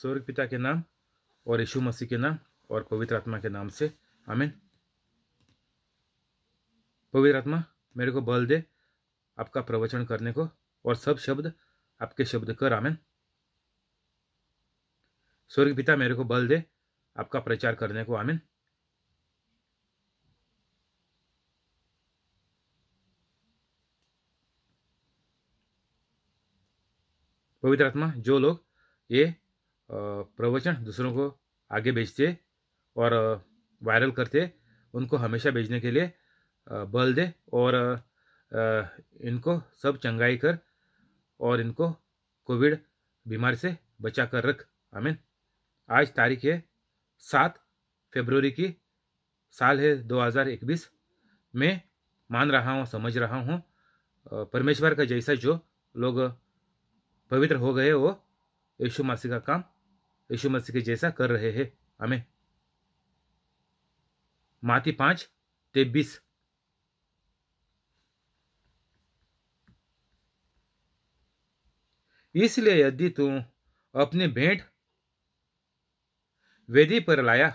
स्वर्ग पिता के नाम और यीशु मसीह के नाम और पवित्र आत्मा के नाम से आमीन पवित्र आत्मा मेरे को बल दे आपका प्रवचन करने को और सब शब्द आपके शब्द कर आमीन स्वर्ग पिता मेरे को बल दे आपका प्रचार करने को आमीन पवित्र आत्मा जो लोग ये प्रवचन दूसरों को आगे भेजते और वायरल करते उनको हमेशा भेजने के लिए बल दे और इनको सब चंगाई कर और इनको कोविड बीमारी से बचा कर रख आमीन आज तारीख है सात फेबरवरी की साल है 2021 मैं मान रहा हूँ समझ रहा हूँ परमेश्वर का जैसा जो लोग पवित्र हो गए वो यशु मासी का काम यीशु मसीह के जैसा कर रहे हैं हमें माती पांच तेबीस इसलिए यदि तू अपनी भेंट वेदी पर लाया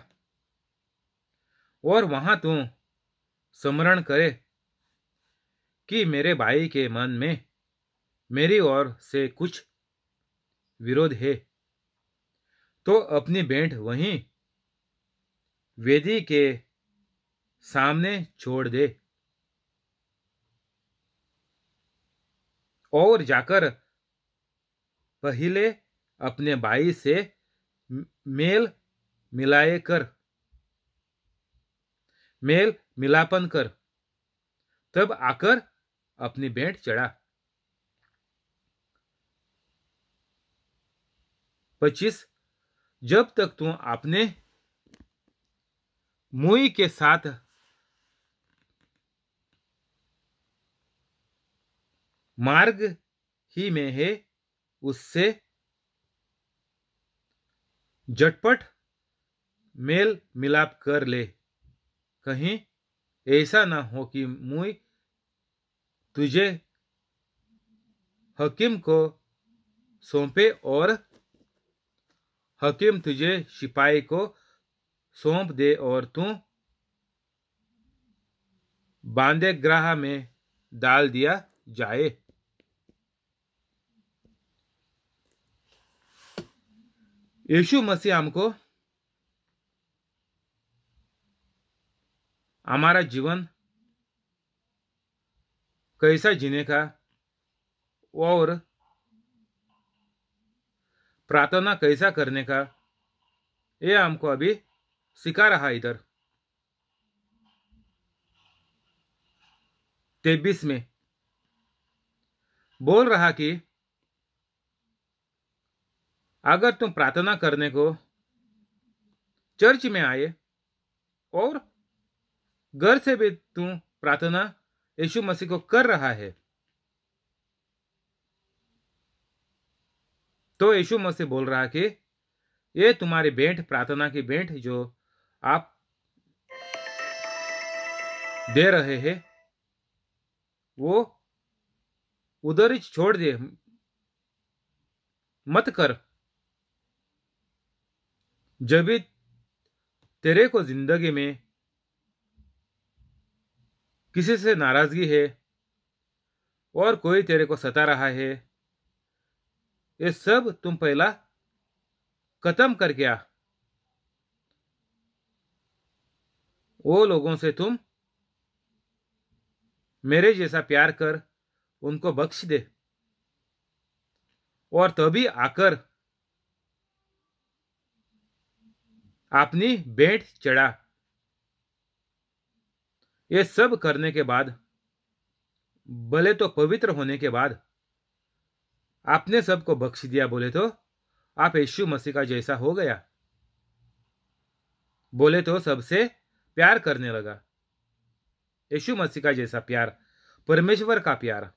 और वहां तू स्मरण करे कि मेरे भाई के मन में मेरी ओर से कुछ विरोध है तो अपनी बेंट वहीं वेदी के सामने छोड़ दे और जाकर पहले अपने भाई से मेल मिलाए कर मेल मिलापन कर तब आकर अपनी बेंट चढ़ा पच्चीस जब तक तुम अपने मुई के साथ मार्ग ही में है उससे झटपट मेल मिलाप कर ले कहीं ऐसा ना हो कि मुई तुझे हकीम को सौंपे और हकीम तुझे सिपाही को सौंप दे और तू बांदे ग्राह में डाल दिया जाए यीशु मसीह हमको हमारा जीवन कैसा जीने का और प्रार्थना कैसा करने का ये हमको अभी सिखा रहा इधर तेबीस में बोल रहा कि अगर तुम प्रार्थना करने को चर्च में आए और घर से भी तुम प्रार्थना यीशु मसीह को कर रहा है तो यीशु मसीह बोल रहा कि ये तुम्हारी भेंट प्रार्थना की भेंट जो आप दे रहे हैं वो उधर ही छोड़ दे मत कर जब भी तेरे को जिंदगी में किसी से नाराजगी है और कोई तेरे को सता रहा है ये सब तुम पहला खत्म कर गया वो लोगों से तुम मेरे जैसा प्यार कर उनको बख्श दे और तभी आकर अपनी भेंट चढ़ा ये सब करने के बाद भले तो पवित्र होने के बाद आपने सबको बख्श दिया बोले तो आप यशु मसीह का जैसा हो गया बोले तो सबसे प्यार करने लगा यशु मसीह का जैसा प्यार परमेश्वर का प्यार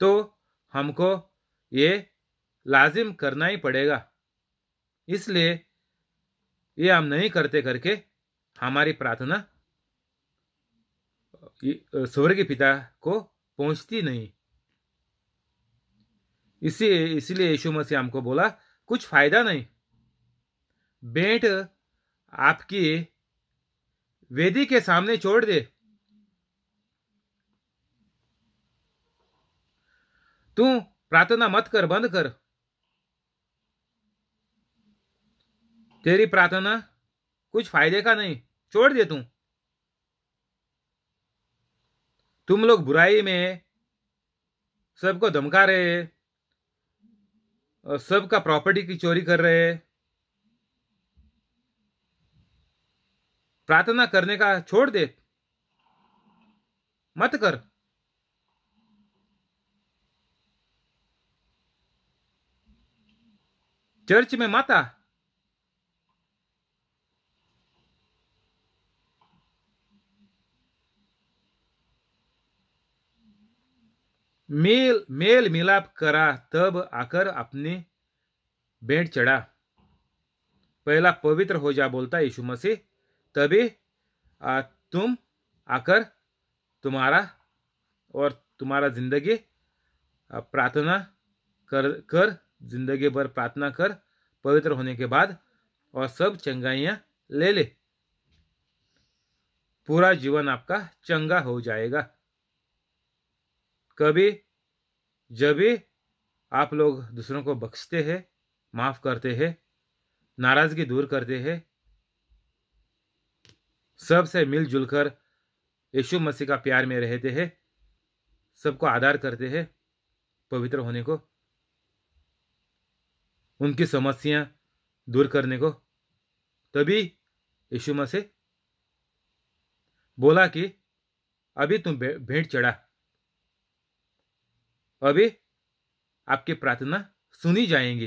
तो हमको ये लाजिम करना ही पड़ेगा इसलिए ये हम नहीं करते करके हमारी प्रार्थना स्वर्ग पिता को पहुंचती नहीं इसी इसीलिए यशु मसीह हमको बोला कुछ फायदा नहीं बेंट आपकी वेदी के सामने छोड़ दे तू प्रार्थना मत कर बंद कर तेरी प्रार्थना कुछ फायदे का नहीं छोड़ दे तू तुम लोग बुराई में सबको धमका रहे और सबका प्रॉपर्टी की चोरी कर रहे प्रार्थना करने का छोड़ दे मत कर चर्च में माता मेल मेल मिलाप करा तब आकर अपने भेंट चढ़ा पहला पवित्र हो जा बोलता यीशु मसीह तभी तुम आकर तुम्हारा और तुम्हारा जिंदगी प्रार्थना कर कर जिंदगी भर प्रार्थना कर पवित्र होने के बाद और सब चंगाइयां ले ले पूरा जीवन आपका चंगा हो जाएगा कभी जब भी आप लोग दूसरों को बख्शते हैं माफ़ करते हैं नाराज़गी दूर करते हैं सबसे मिलजुल कर यशु मसीह का प्यार में रहते हैं सबको आदर करते हैं पवित्र होने को उनकी समस्या दूर करने को तभी यशु मसीह बोला कि अभी तुम भेंट चढ़ा अभी आपकी प्रार्थना सुनी जाएंगे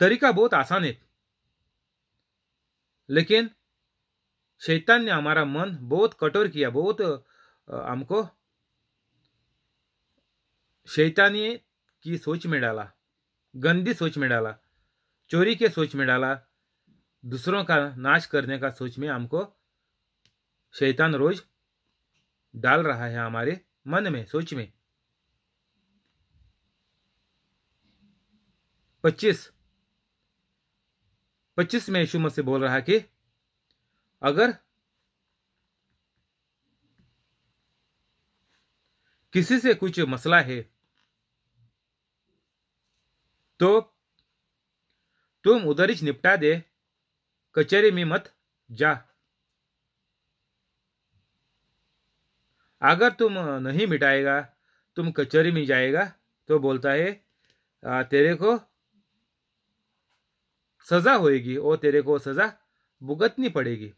तरीका बहुत आसान है लेकिन शैतान ने हमारा मन बहुत कठोर किया बहुत हमको शैतानी की सोच में डाला गंदी सोच में डाला चोरी के सोच में डाला दूसरों का नाश करने का सोच में हमको शैतान रोज डाल रहा है हमारे मन में सोच में पच्चीस पच्चीस में यीशु मसीह बोल रहा है कि अगर किसी से कुछ मसला है तो तुम उधर ही निपटा दे कचहरी में मत जा अगर तुम नहीं मिटाएगा तुम कचहरी में जाएगा तो बोलता है आ, तेरे को सजा होएगी और तेरे को सजा भुगतनी पड़ेगी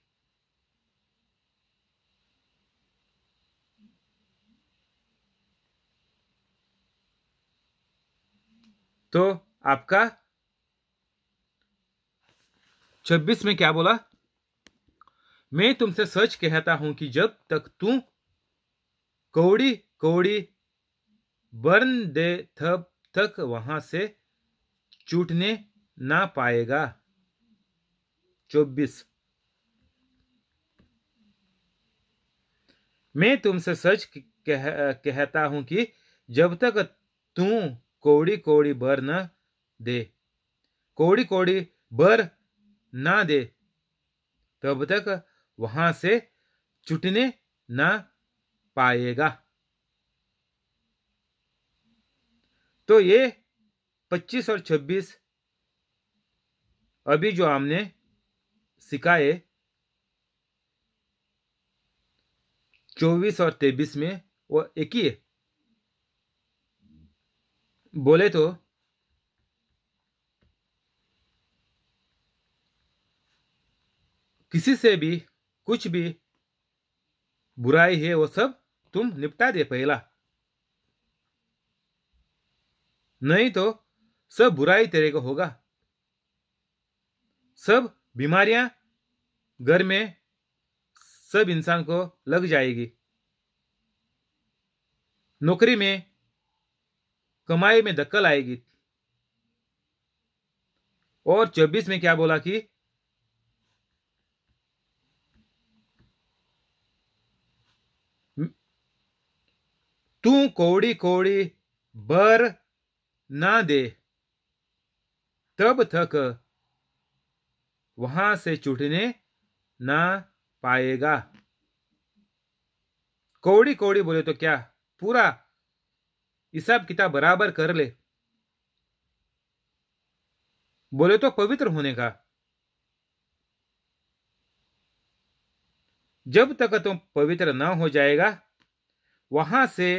तो आपका छब्बीस में क्या बोला मैं तुमसे सच कहता हूं कि जब तक तू कौड़ी कौड़ी बर्न दे तब तक वहां से छूटने ना पाएगा चौबीस मैं तुमसे सच कह, कहता हूं कि जब तक तू कोड़ी कोड़ी भर न दे कोड़ी कोड़ी भर ना दे तब तक वहां से छुटने ना पाएगा तो ये 25 और 26 अभी जो हमने सिखाए 24 और 23 में वो एक ही है बोले तो किसी से भी कुछ भी बुराई है वो सब तुम निपटा दे पहला नहीं तो सब बुराई तेरे को होगा सब बीमारियां घर में सब इंसान को लग जाएगी नौकरी में कमाई में दक्कल आएगी और 24 में क्या बोला कि तू कोड़ी कोड़ी बर ना दे तब तक वहां से छूटने ना पाएगा कोड़ी कोड़ी बोले तो क्या पूरा हिसाब किताब बराबर कर ले बोले तो पवित्र होने का जब तक तुम पवित्र ना हो जाएगा वहां से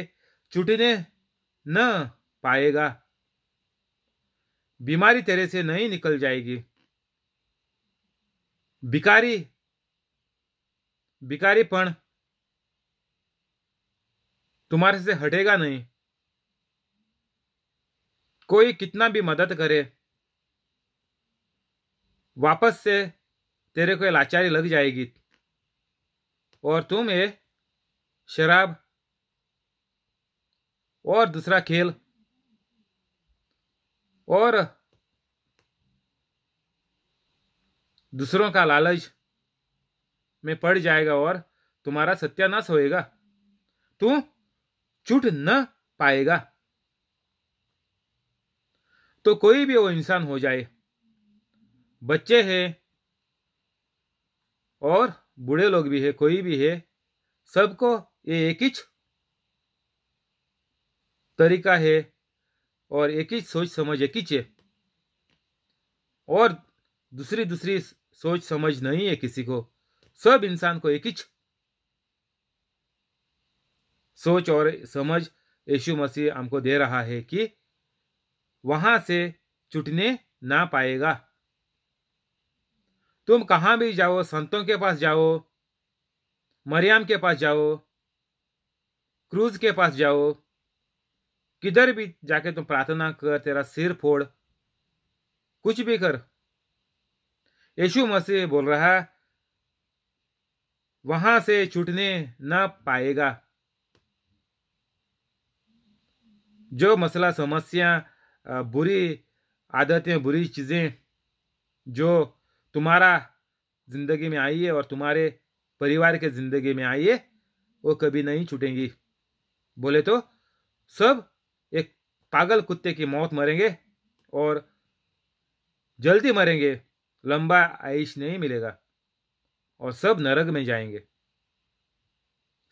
चुटने न पाएगा बीमारी तेरे से नहीं निकल जाएगी बिकारी बिकारीपण तुम्हारे से हटेगा नहीं कोई कितना भी मदद करे वापस से तेरे को लाचारी लग जाएगी और तुम ये शराब और दूसरा खेल और दूसरों का लालच में पड़ जाएगा और तुम्हारा सत्यानाश होएगा तू छूट न पाएगा तो कोई भी वो इंसान हो जाए बच्चे हैं और बूढ़े लोग भी है कोई भी है सबको ये एक ही तरीका है और एक ही सोच समझ एक ही है और दूसरी दूसरी सोच समझ नहीं है किसी को सब इंसान को एक ही सोच और समझ यशु मसीह हमको दे रहा है कि वहां से छुटने ना पाएगा तुम कहां भी जाओ संतों के पास जाओ मरियम के पास जाओ क्रूज के पास जाओ किधर भी जाके तुम प्रार्थना कर तेरा सिर फोड़ कुछ भी कर यीशु मसीह बोल रहा वहां से छूटने ना पाएगा जो मसला समस्या बुरी आदतें बुरी चीज़ें जो तुम्हारा ज़िंदगी में आई है और तुम्हारे परिवार के ज़िंदगी में आई है वो कभी नहीं छूटेंगी बोले तो सब पागल कुत्ते की मौत मरेंगे और जल्दी मरेंगे लंबा आयुष नहीं मिलेगा और सब नरक में जाएंगे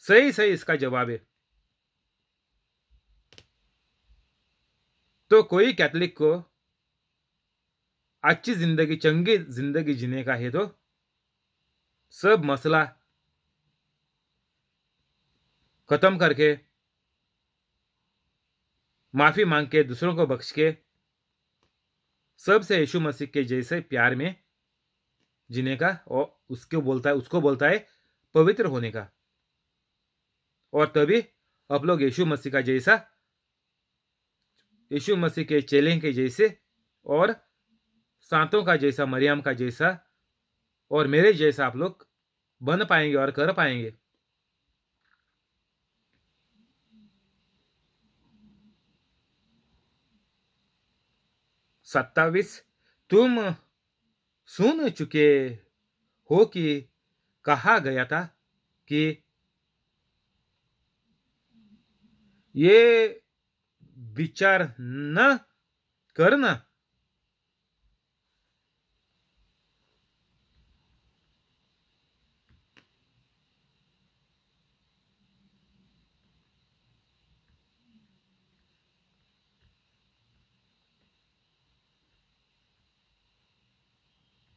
सही सही इसका जवाब है तो कोई कैथलिक को अच्छी जिंदगी चंगी जिंदगी जीने का है तो सब मसला खत्म करके माफी मांग के दूसरों को बख्श के सबसे यीशु मसीह के जैसे प्यार में जीने का और उसको बोलता है उसको बोलता है पवित्र होने का और तभी आप लोग यीशु मसीह का जैसा यीशु मसीह के चेले के जैसे और सांतों का जैसा मरियम का जैसा और मेरे जैसा आप लोग बन पाएंगे और कर पाएंगे सत्तावीस तुम सुन चुके हो कि कहा गया था कि ये विचार न करना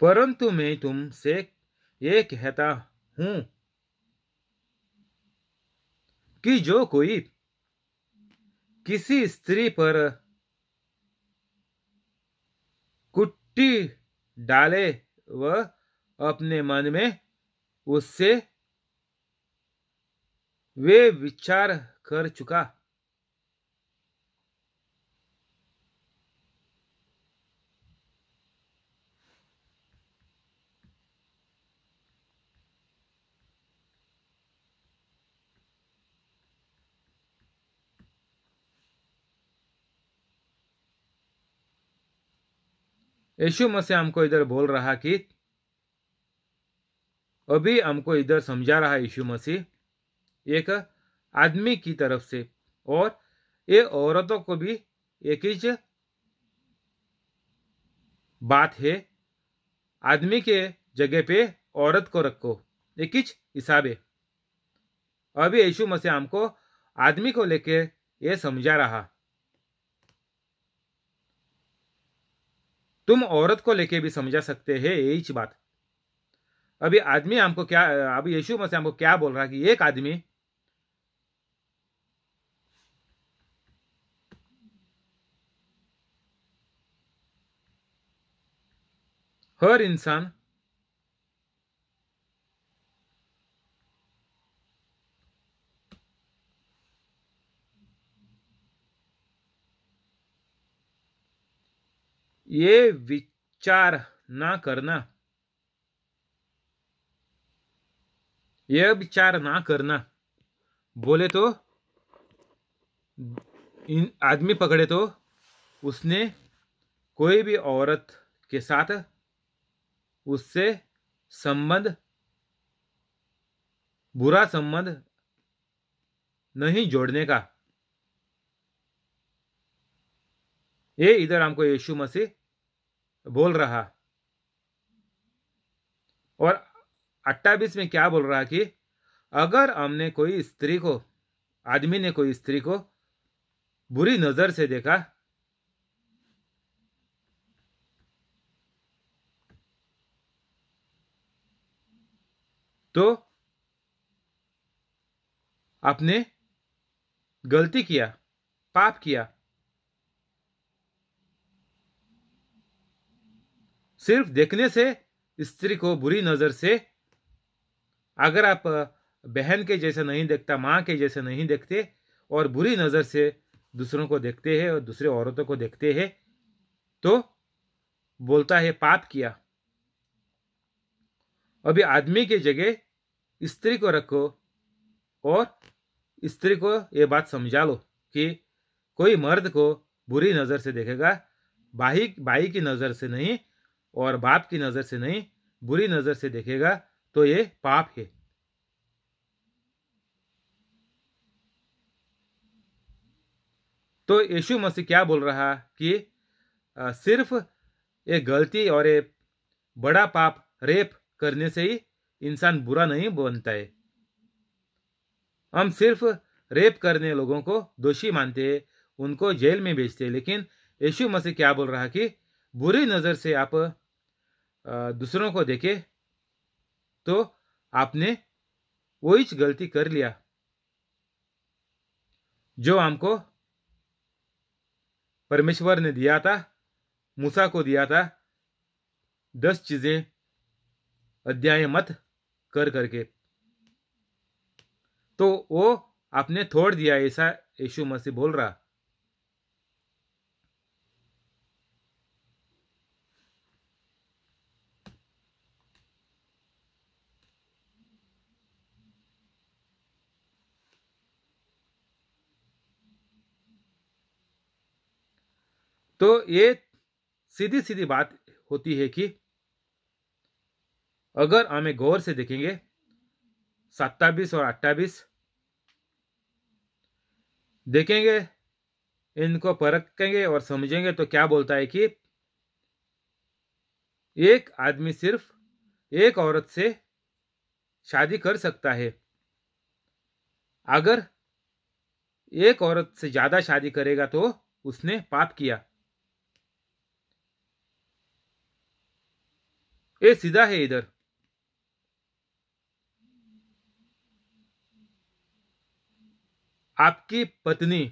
परंतु मैं तुमसे ये कहता हूं कि जो कोई किसी स्त्री पर कुट्टी डाले व अपने मन में उससे वे विचार कर चुका यशु मसीह हमको इधर बोल रहा कि अभी हमको इधर समझा रहा यशु मसीह एक आदमी की तरफ से और ये औरतों को भी एक ही बात है आदमी के जगह पे औरत को रखो एक ही हिसाब है अभी यशु मसीह हमको आदमी को लेके ये समझा रहा तुम औरत को लेके भी समझा सकते हैं यही बात अभी आदमी हमको क्या अभी यीशु मसीह हमको क्या बोल रहा है कि एक आदमी हर इंसान ये विचार ना करना यह विचार ना करना बोले तो इन आदमी पकड़े तो उसने कोई भी औरत के साथ उससे संबंध बुरा संबंध नहीं जोड़ने का ये इधर हमको यीशु मसीह बोल रहा और अट्ठाबीस में क्या बोल रहा कि अगर हमने कोई स्त्री को आदमी ने कोई स्त्री को बुरी नजर से देखा तो आपने गलती किया पाप किया सिर्फ देखने से स्त्री को बुरी नज़र से अगर आप बहन के जैसे नहीं देखता माँ के जैसे नहीं देखते और बुरी नज़र से दूसरों को देखते हैं और दूसरे औरतों को देखते हैं तो बोलता है पाप किया अभी आदमी के जगह स्त्री को रखो और स्त्री को ये बात समझा लो कि कोई मर्द को बुरी नज़र से देखेगा बाई बाई की नज़र से नहीं और बाप की नज़र से नहीं बुरी नज़र से देखेगा तो ये पाप है तो यीशु मसीह क्या बोल रहा कि सिर्फ ये गलती और ये बड़ा पाप रेप करने से ही इंसान बुरा नहीं बनता है हम सिर्फ रेप करने लोगों को दोषी मानते हैं उनको जेल में भेजते हैं लेकिन यीशु मसीह क्या बोल रहा कि बुरी नज़र से आप दूसरों को देखे तो आपने वही गलती कर लिया जो हमको परमेश्वर ने दिया था मूसा को दिया था दस चीज़ें अध्याय मत कर करके तो वो आपने थोड़ दिया ऐसा यशु मसीह बोल रहा तो ये सीधी सीधी बात होती है कि अगर हमें गौर से देखेंगे सत्ताईस और अट्ठाईस देखेंगे इनको परखेंगे और समझेंगे तो क्या बोलता है कि एक आदमी सिर्फ एक औरत से शादी कर सकता है अगर एक औरत से ज़्यादा शादी करेगा तो उसने पाप किया ये सीधा है इधर आपकी पत्नी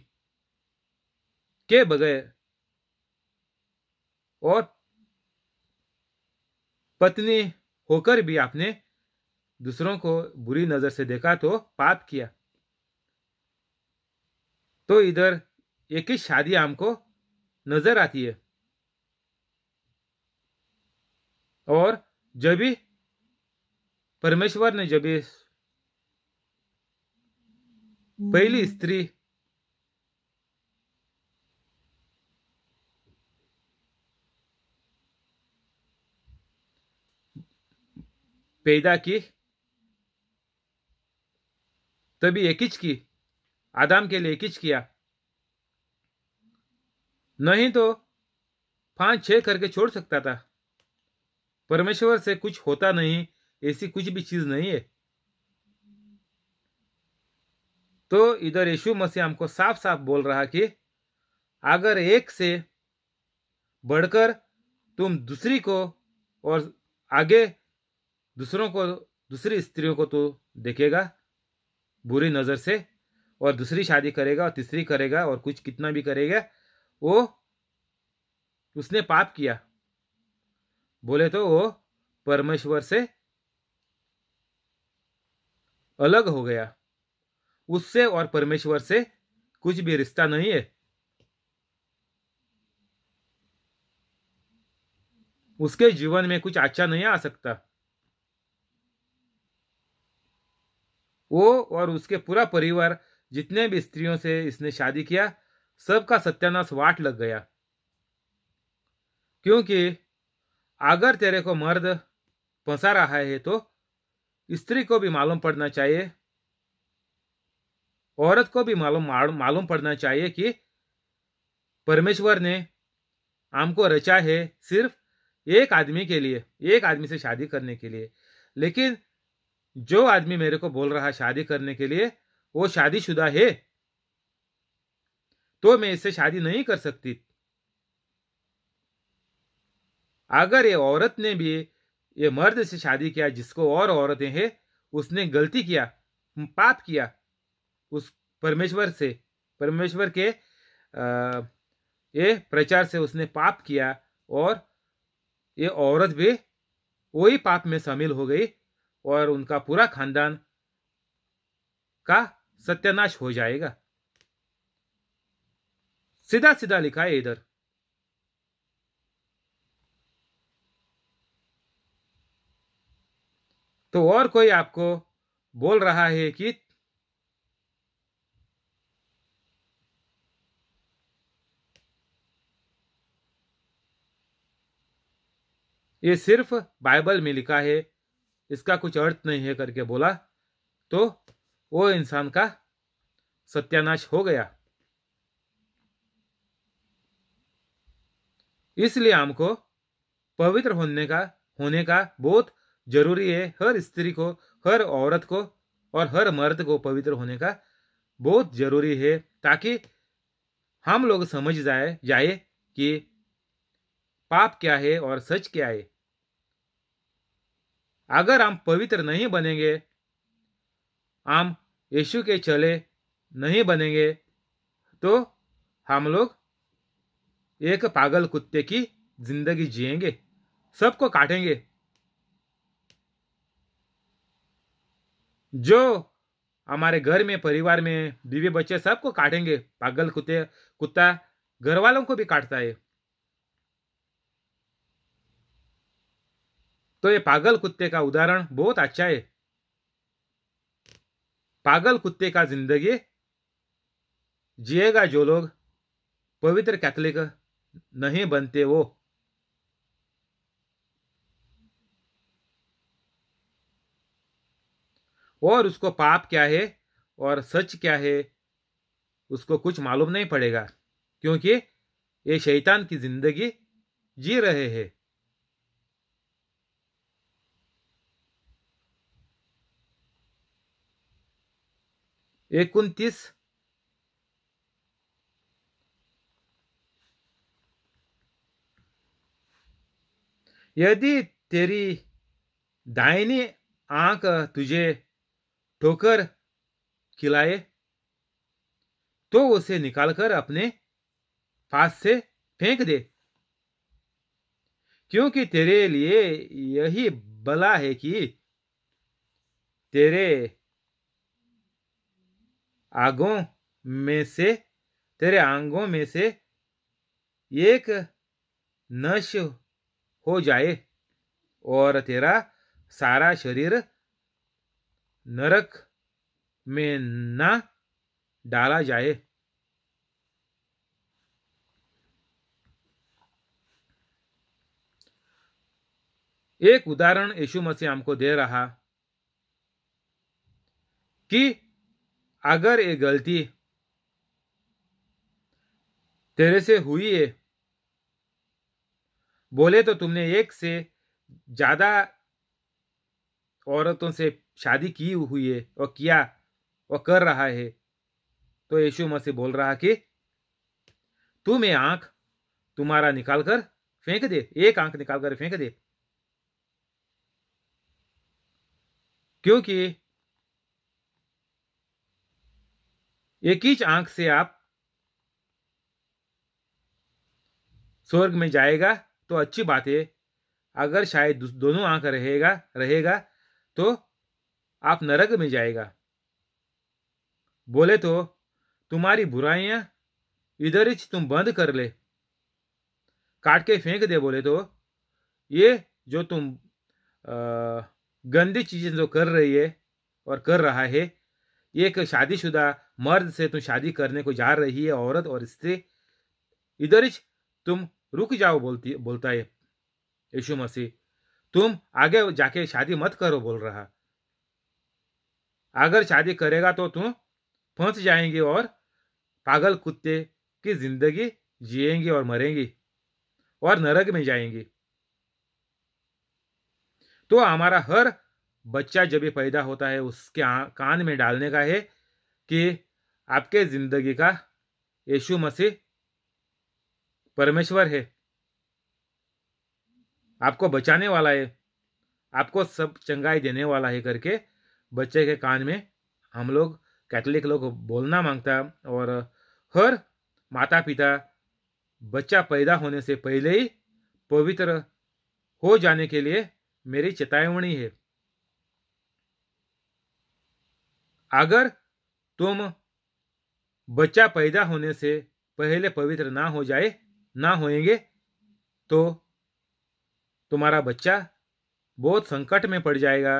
के बगैर और पत्नी होकर भी आपने दूसरों को बुरी नजर से देखा तो पाप किया तो इधर एक ही शादी हमको नजर आती है और जब भी परमेश्वर ने जब पहली हम्म। स्त्री पैदा की तभी एकिच की आदाम के लिए एकिच किया नहीं तो पांच छह करके छोड़ सकता था परमेश्वर से कुछ होता नहीं ऐसी कुछ भी चीज नहीं है तो इधर यीशु मसीह हमको साफ साफ बोल रहा कि अगर एक से बढ़कर तुम दूसरी को और आगे दूसरों को दूसरी स्त्रियों को तो देखेगा बुरी नज़र से और दूसरी शादी करेगा और तीसरी करेगा और कुछ कितना भी करेगा वो उसने पाप किया बोले तो वो परमेश्वर से अलग हो गया उससे और परमेश्वर से कुछ भी रिश्ता नहीं है उसके जीवन में कुछ अच्छा नहीं आ सकता वो और उसके पूरा परिवार जितने भी स्त्रियों से इसने शादी किया सबका सत्यानाश वाट लग गया क्योंकि अगर तेरे को मर्द फंसा रहा है तो स्त्री को भी मालूम पड़ना चाहिए औरत को भी मालूम मालूम पड़ना चाहिए कि परमेश्वर ने हमको रचा है सिर्फ एक आदमी के लिए एक आदमी से शादी करने के लिए लेकिन जो आदमी मेरे को बोल रहा शादी करने के लिए वो शादीशुदा है तो मैं इससे शादी नहीं कर सकती अगर ये औरत ने भी ये मर्द से शादी किया जिसको और औरतें हैं उसने गलती किया पाप किया उस परमेश्वर से परमेश्वर के ये प्रचार से उसने पाप किया और ये औरत भी वही पाप में शामिल हो गई और उनका पूरा खानदान का सत्यानाश हो जाएगा सीधा सीधा लिखा है इधर तो और कोई आपको बोल रहा है कि ये सिर्फ बाइबल में लिखा है इसका कुछ अर्थ नहीं है करके बोला तो वो इंसान का सत्यानाश हो गया इसलिए हमको पवित्र होने का होने का बहुत जरूरी है हर स्त्री को हर औरत को और हर मर्द को पवित्र होने का बहुत जरूरी है ताकि हम लोग समझ जाए जाए कि पाप क्या है और सच क्या है अगर हम पवित्र नहीं बनेंगे हम यीशु के चले नहीं बनेंगे तो हम लोग एक पागल कुत्ते की जिंदगी जिएंगे सबको काटेंगे जो हमारे घर में परिवार में बीवी बच्चे सबको काटेंगे पागल कुत्ते कुत्ता घर वालों को भी काटता है तो ये पागल कुत्ते का उदाहरण बहुत अच्छा है पागल कुत्ते का जिंदगी जिएगा जो लोग पवित्र कैथलिक नहीं बनते वो और उसको पाप क्या है और सच क्या है उसको कुछ मालूम नहीं पड़ेगा क्योंकि ये शैतान की जिंदगी जी रहे हैं उन्तीस यदि तेरी दाहिनी आंख तुझे धोकर तो खिलाए तो उसे निकालकर अपने पास से फेंक दे क्योंकि तेरे लिए यही बला है कि तेरे आगों में से तेरे आंगों में से एक नश हो जाए और तेरा सारा शरीर नरक में ना डाला जाए एक उदाहरण यशु मसीह हमको दे रहा कि अगर ये गलती तेरे से हुई है बोले तो तुमने एक से ज्यादा औरतों से शादी की हुई है और किया और कर रहा है तो यीशु मसीह बोल रहा कि तुम ये आंख तुम्हारा निकाल कर फेंक दे एक आंख निकाल कर फेंक दे क्योंकि एक ही आंख से आप स्वर्ग में जाएगा तो अच्छी बात है अगर शायद दोनों आंख रहेगा रहेगा तो आप नरक में जाएगा बोले तो तुम्हारी बुराइयां इधर ही तुम बंद कर ले काट के फेंक दे बोले तो ये जो तुम आ, गंदी चीज़ें जो कर रही है और कर रहा है एक शादीशुदा मर्द से तुम शादी करने को जा रही है औरत और स्त्री इधर ही तुम रुक जाओ बोलती बोलता है यीशु मसीह तुम आगे जाके शादी मत करो बोल रहा अगर शादी करेगा तो तुम फंस जाएंगे और पागल कुत्ते की जिंदगी जिएंगे और मरेंगे और नरक में जाएंगे तो हमारा हर बच्चा जब भी पैदा होता है उसके कान में डालने का है कि आपके जिंदगी का यशु मसीह परमेश्वर है आपको बचाने वाला है आपको सब चंगाई देने वाला है करके बच्चे के कान में हम लोग कैथलिक लोग बोलना मांगता और हर माता पिता बच्चा पैदा होने से पहले ही पवित्र हो जाने के लिए मेरी चेतावनी है अगर तुम बच्चा पैदा होने से पहले पवित्र ना हो जाए ना होएंगे तो तुम्हारा बच्चा बहुत संकट में पड़ जाएगा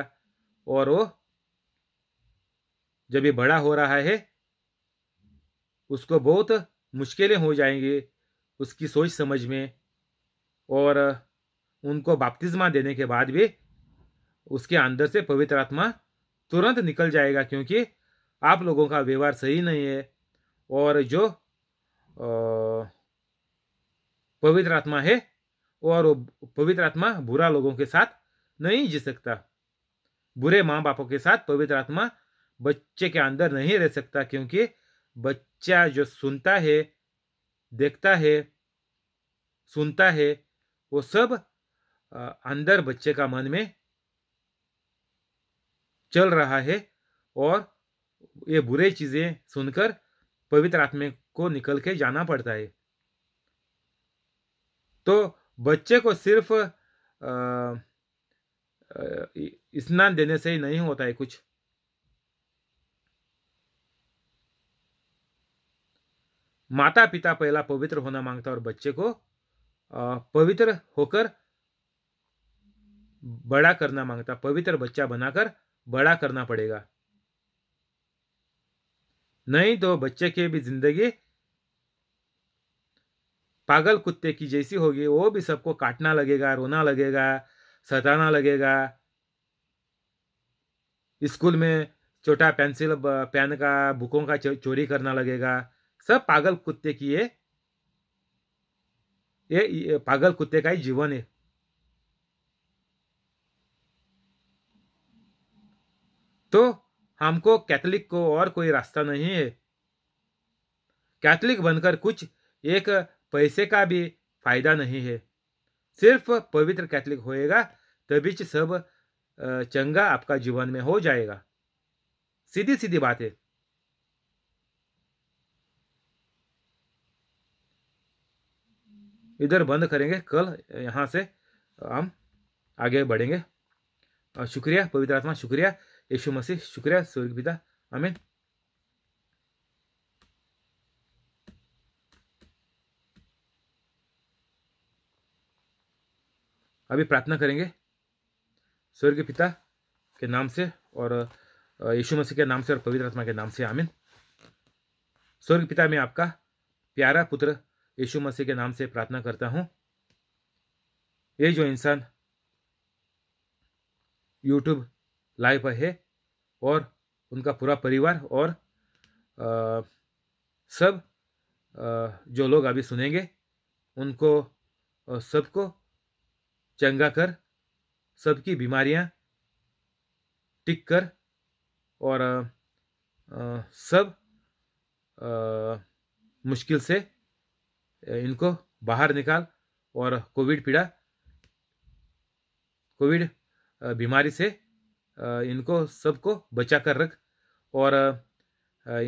और वो जब ये बड़ा हो रहा है उसको बहुत मुश्किलें हो जाएंगी उसकी सोच समझ में और उनको बाप्तिस्मा देने के बाद भी उसके अंदर से पवित्र आत्मा तुरंत निकल जाएगा क्योंकि आप लोगों का व्यवहार सही नहीं है और जो पवित्र आत्मा है और पवित्र आत्मा बुरा लोगों के साथ नहीं जी सकता बुरे माँ बापों के साथ पवित्र आत्मा बच्चे के अंदर नहीं रह सकता क्योंकि बच्चा जो सुनता है देखता है सुनता है वो सब अंदर बच्चे का मन में चल रहा है और ये बुरे चीज़ें सुनकर पवित्र आत्मा को निकल के जाना पड़ता है तो बच्चे को सिर्फ स्नान देने से ही नहीं होता है कुछ माता पिता पहला पवित्र होना मांगता और बच्चे को पवित्र होकर बड़ा करना मांगता पवित्र बच्चा बनाकर बड़ा करना पड़ेगा नहीं तो बच्चे की भी जिंदगी पागल कुत्ते की जैसी होगी वो भी सबको काटना लगेगा रोना लगेगा सताना लगेगा स्कूल में छोटा पेंसिल पेन का बुकों का चोरी करना लगेगा सब पागल कुत्ते की है ये पागल कुत्ते का ही जीवन है तो हमको कैथलिक को और कोई रास्ता नहीं है कैथलिक बनकर कुछ एक पैसे का भी फायदा नहीं है सिर्फ पवित्र कैथलिक होएगा तभी सब चंगा आपका जीवन में हो जाएगा सीधी सीधी बात है इधर बंद करेंगे कल यहाँ से हम आगे बढ़ेंगे शुक्रिया पवित्र आत्मा शुक्रिया यशु मसीह शुक्रिया सूर्य पिता आमीन अभी प्रार्थना करेंगे स्वर्ग पिता के नाम से और यीशु मसीह के नाम से और पवित्र आत्मा के नाम से आमिन स्वर्ग पिता मैं आपका प्यारा पुत्र यीशु मसीह के नाम से प्रार्थना करता हूँ ये जो इंसान यूट्यूब लाइव पर है और उनका पूरा परिवार और आ, सब आ, जो लोग अभी सुनेंगे उनको सबको चंगा कर सबकी बीमारियां टिक कर और आ, सब मुश्किल से इनको बाहर निकाल और कोविड पीड़ा कोविड बीमारी से इनको सबको बचा कर रख और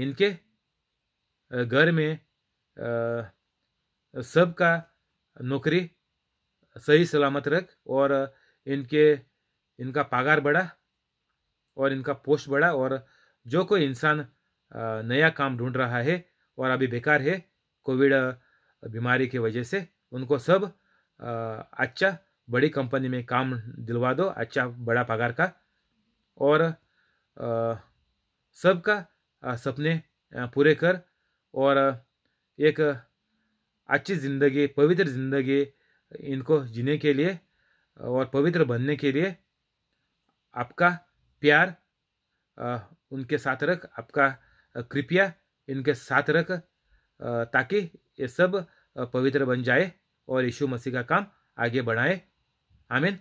इनके घर में सबका नौकरी सही सलामत रख और इनके इनका पागार बढ़ा और इनका पोस्ट बढ़ा और जो कोई इंसान नया काम ढूंढ रहा है और अभी बेकार है कोविड बीमारी की वजह से उनको सब अच्छा बड़ी कंपनी में काम दिलवा दो अच्छा बड़ा पगार का और सबका सपने पूरे कर और एक अच्छी ज़िंदगी पवित्र ज़िंदगी इनको जीने के लिए और पवित्र बनने के लिए आपका प्यार उनके साथ रख आपका कृपया इनके साथ रख ताकि ये सब पवित्र बन जाए और यीशु मसीह का काम आगे बढ़ाए आमीन